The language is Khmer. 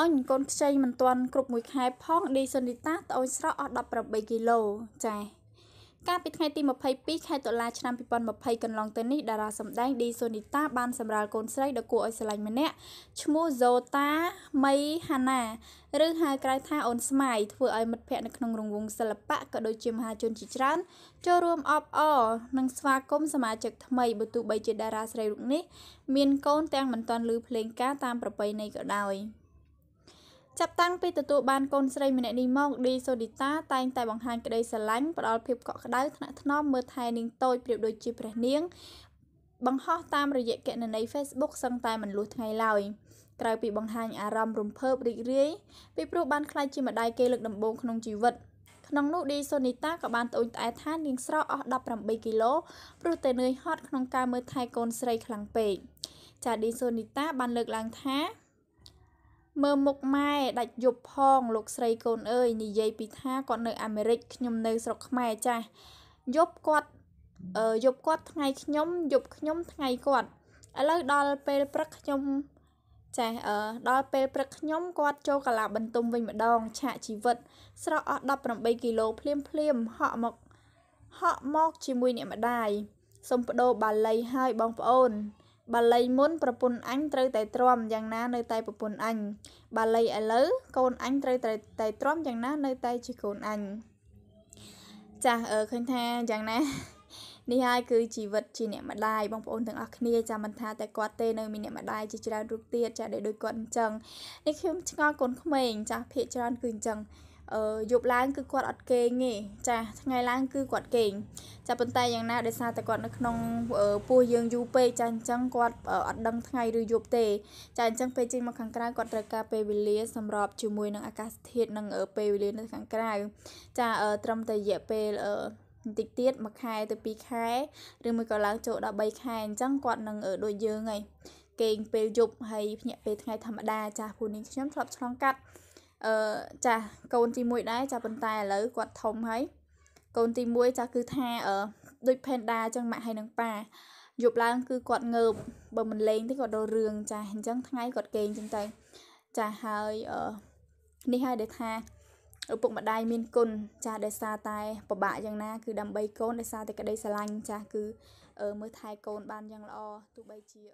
អញកូនខ្ចីមិនទាន់គ្រប់មួយខែផងឌីសុនីតាត្អូនស្រក់អស់18គីឡូចា៎កាលពីថ្ងៃទី22ខែតុលាឆ្នាំ2020កន្លងទៅនេះតារាសម្ដែងឌីសូនីតាបានសម្រាលកូនស្រីដ៏គួរឲ្យស្រឡាញ់ម្នាក់ឈ្មោះ Zota May Hana ឬហៅក្រៅថាអូនស្មៃធ្វើឲ្យមិត្តភ័ក្តិនៅក្នុងរង្វង់សិល្បៈក៏ដូចជាមហាជនជាច្រើនចូលរួមអបអរនិងស្វាគមន៍សមាជិកថ្មីបើទោះបីជាតារាស្រីរូបនេះមានកូនទាំងមិនទាន់ឮភ្លេងការតាមប្រពៃណីក៏ដោយ។ចាប់តាំងពីទទួលបានកូនស្រីម្នាក់នេះមកឌីសូឌីតាតែងតែបង្ហាញក្តីស្រឡាញ់ផ្ដល់ភាពកក់ក្ដៅថ្នាក់ថ្នមមើលថែនាងតូចប្រៀបដូចជាព្រះនាង បង្ហោះតាមរយៈគណនី Facebook សឹងតែមិនលុះថ្ងៃឡើយក្រៅពីបង្ហាញអារម្មណ៍រំភើបរីករាយពីព្រោះបានខ្លាចជាម្ដាយគេលើកដំបូងក្នុងជីវិតក្នុងនោះឌីសូនីតាក៏បានត្អូញត្អែថានាងស្រស់អស់18គីឡូព្រោះតែនឿយហត់ក្នុងការមើលថែកូនស្រីខ្លាំងពេកចាឌីសូនីតាបានលើកឡើងថាមើលមុខម៉ែដាច់យប់ផងលោកស្រីកូនអើយនិយាយពីថាគាត់នៅ អាមេរិកខ្ញុំនៅស្រុកខ្មែរចាស់យប់គាត់យប់គាត់ថ្ងៃខ្ញុំ យប់ខ្ញុំថ្ងៃគាត់ឥឡូវដល់ពេលព្រឹកខ្ញុំចាស់អឺដល់ពេលព្រឹកខ្ញុំគាត់ចូលកាឡាបន្ទុំវិញម្ដង ឆាកជីវិតស្រកអស់18គីឡូភ្លាមភ្លាមហក់មកហក់មកជាមួយអ្នកម្ដាយសុំបដូរបាលីហើយបងប្អូនបាលីមុនប្រពន្ធអញត្រូវតែទ្រាំយ៉ាងណានៅតែប្រពន្ធអញបាលីឥឡូវកូនអញត្រូវតែទ្រាំយ៉ាងណានៅតែជាកូនអញចាស់អឺឃើញថាយ៉ាងណានេះហើយគឺជីវិតជាអ្នកម្ដាយបងប្អូនទាំងអស់គ្នាចាំមិនថាតែគាត់ទេនៅមានអ្នកម្ដាយជាច្រើនរូបទៀតចាស់ដូចគាត់អញ្ចឹងនេះខ្ញុំឆ្ងល់កូនក្មេងចាស់ភាកច្រើនគឺអញ្ចឹងយប់ឡើងគឺគាត់អត់គេងទេចា ថ្ងៃឡើង គឺគាត់គេងចាប៉ុន្តែយ៉ាងណាដោយសារតែគាត់នៅក្នុងពោះយើងយូរពេកចាអញ្ចឹងគាត់អត់ដឹងថ្ងៃឬយប់ទេចាអញ្ចឹងពេលចេញមកខាងក្រៅគាត់ត្រូវការពេលវេលាសម្របជាមួយនឹងអាកាសធាតុនិង ពេលវេលានៅខាងក្រៅចាត្រឹមតែរយៈពេលបន្តិចទៀតមួយខែទៅ2ខែឬមួយក៏ឡើងចូលដល់3ខែអញ្ចឹងគាត់នឹងដូចយើងឯងគេងពេលយប់ហើយភ្ញាក់ពេលថ្ងៃធម្មតាចាស់ពូនាងខ្ញុំធ្លាប់ឆ្លងកាត់អឺចាស់កូនទី1ដែរចាប៉ុន្តែឥឡូវគាត់ធំហើយកូនទី1ចាស់គឺថាអឺដូចផេនដាអញ្ចឹងម៉ាក់ហើយនឹងប៉ាយប់ឡើងគឺគាត់ងើបបើមិនលេងទេគាត់ដល់រឿងចាស់អញ្ចឹងថ្ងៃគាត់គេងអញ្ចឹងទៅចាស់ហើយអឺនេះហើយដែលថាឪពុកម្ដាយមានគុណចាស់ដែលសារតែពិបាកយ៉ាងណា គឺដើម្បីកូនដែលសារតែក្តីស្រឡាញ់ចាស់គឺមើលថែកូនបានយ៉ាងល្អទោះបីជា